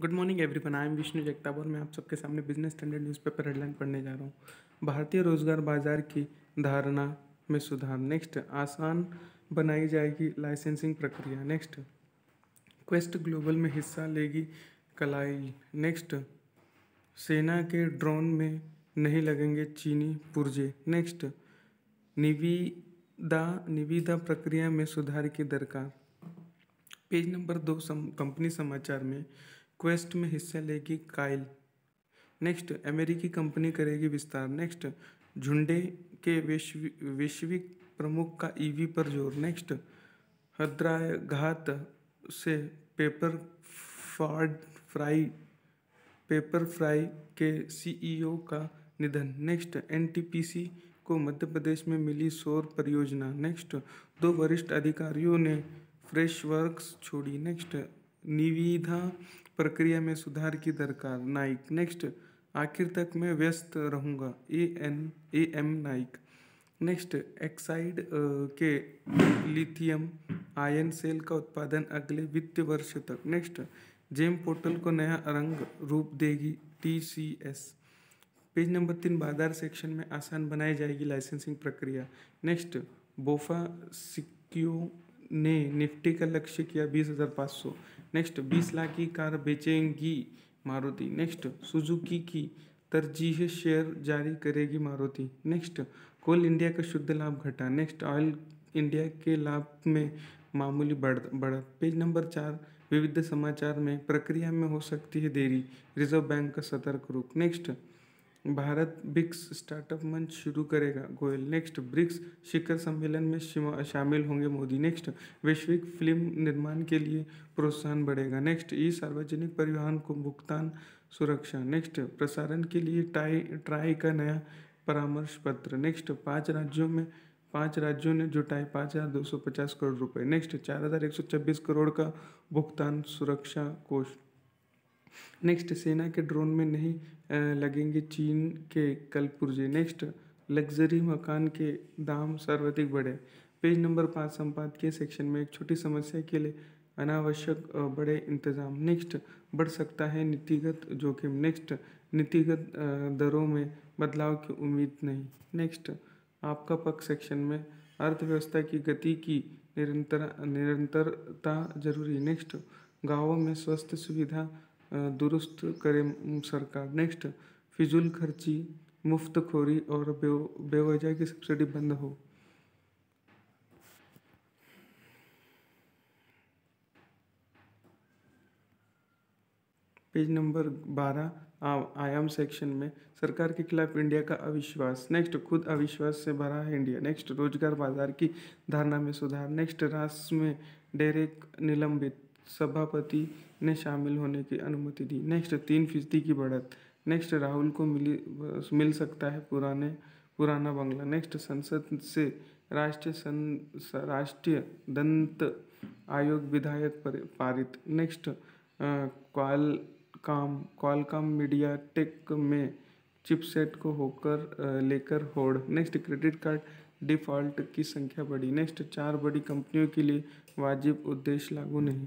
good morning everyone I am Vishnu Jagtap और मैं आप सबके सामने बिजनेस स्टैंडर्ड न्यूज़पेपर हेडलाइन पढ़ने जा रहा हूँ भारतीय रोजगार बाजार की धारणा में सुधार नेक्स्ट आसान बनाई जाएगी लाइसेंसिंग प्रक्रिया नेक्स्ट क्वेस्ट ग्लोबल में हिस्सा लेगी कलाई नेक्स्ट सेना के ड्रोन में नहीं लगेंगे चीनी पुर्जे नेक्स्ट निविदा निविदा प्रक्रिया में सुधार की दरकार पेज नंबर दो सम, कंपनी समाचार में क्वेस्ट में हिस्सा लेगी काइल नेक्स्ट अमेरिकी कंपनी करेगी विस्तार नेक्स्ट झुंडे के वैश्विक वैश्विक प्रमुख का ईवी पर जोर नेक्स्ट हृदयाघात से पेपर फार्ड फ्राई पेपर फ्राई के सीईओ का निधन नेक्स्ट एनटीपीसी को मध्य प्रदेश में मिली सौर परियोजना नेक्स्ट दो वरिष्ठ अधिकारियों ने फ्रेश वर्क्स छोड़ी नेक्स्ट निविधा प्रक्रिया में सुधार की दरकार नाइक नेक्स्ट आखिर तक मैं व्यस्त रहूँगा A N A M Naik next Exide के लिथियम आयन सेल का उत्पादन अगले वित्त वर्ष तक नेक्स्ट जेम पोर्टल को नया रंग रूप देगी T C S page number तीन बाजार सेक्शन में आसान बनाई जाएगी लाइसेंसिंग प्रक्रिया नेक्स्ट बोफा सिक्यो ने निफ्टी का लक्ष्य किया बीस हज़ार पाँच सौ नेक्स्ट बीस लाख की कार बेचेंगी मारुति नेक्स्ट सुजुकी की तरजीह शेयर जारी करेगी मारुति नेक्स्ट कोल इंडिया का शुद्ध लाभ घटा नेक्स्ट ऑयल इंडिया के लाभ में मामूली बढ़ बढ़त पेज नंबर चार विविध समाचार में प्रक्रिया में हो सकती है देरी रिजर्व बैंक का सतर्क रुख नेक्स्ट भारत ब्रिक्स स्टार्टअप मंच शुरू करेगा गोयल नेक्स्ट ब्रिक्स शिखर सम्मेलन में शामिल होंगे मोदी नेक्स्ट वैश्विक फिल्म निर्माण के लिए प्रोत्साहन बढ़ेगा नेक्स्ट ई सार्वजनिक परिवहन को भुगतान सुरक्षा नेक्स्ट प्रसारण के लिए टाई ट्राई का नया परामर्श पत्र नेक्स्ट पाँच राज्यों में पाँच राज्यों ने जुटाए पाँच हज़ार दो सौ पचास करोड़ रुपए नेक्स्ट चार हज़ार एक सौ छब्बीस करोड़ का भुगतान सुरक्षा कोष नेक्स्ट सेना के ड्रोन में नहीं लगेंगे चीन के कल पुर्जे नेक्स्ट लग्जरी मकान के दाम सर्वाधिक बढ़े पेज नंबर पाँच संपादकीय सेक्शन में एक छोटी समस्या के लिए अनावश्यक बड़े इंतजाम नेक्स्ट बढ़ सकता है नीतिगत जोखिम नेक्स्ट नीतिगत दरों में बदलाव की उम्मीद नहीं नेक्स्ट आपका पक्ष सेक्शन में अर्थव्यवस्था की गति की निरंतर निरंतरता जरूरी नेक्स्ट गांवों में स्वस्थ सुविधा दुरुस्त करे सरकार नेक्स्ट फिजूल खर्ची मुफ्त खोरी और बेवजह की सब्सिडी बंद हो पेज नंबर बारह आयाम सेक्शन में सरकार के खिलाफ इंडिया का अविश्वास नेक्स्ट खुद अविश्वास से भरा है इंडिया नेक्स्ट रोजगार बाजार की धारणा में सुधार नेक्स्ट राष्ट्र में डेरेक निलंबित सभापति ने शामिल होने की अनुमति दी नेक्स्ट तीन फीसदी की बढ़त नेक्स्ट राहुल को मिली मिल सकता है पुराने पुराना बंगला नेक्स्ट संसद से राष्ट्रीय सं राष्ट्रीय दंत आयोग विधायक पर पारित next Qualcomm Qualcomm MediaTek में चिपसेट को होकर लेकर होड़ नेक्स्ट क्रेडिट कार्ड डिफ़ॉल्ट की संख्या बढ़ी नेक्स्ट चार बड़ी कंपनियों के लिए वाजिब उद्देश्य लागू नहीं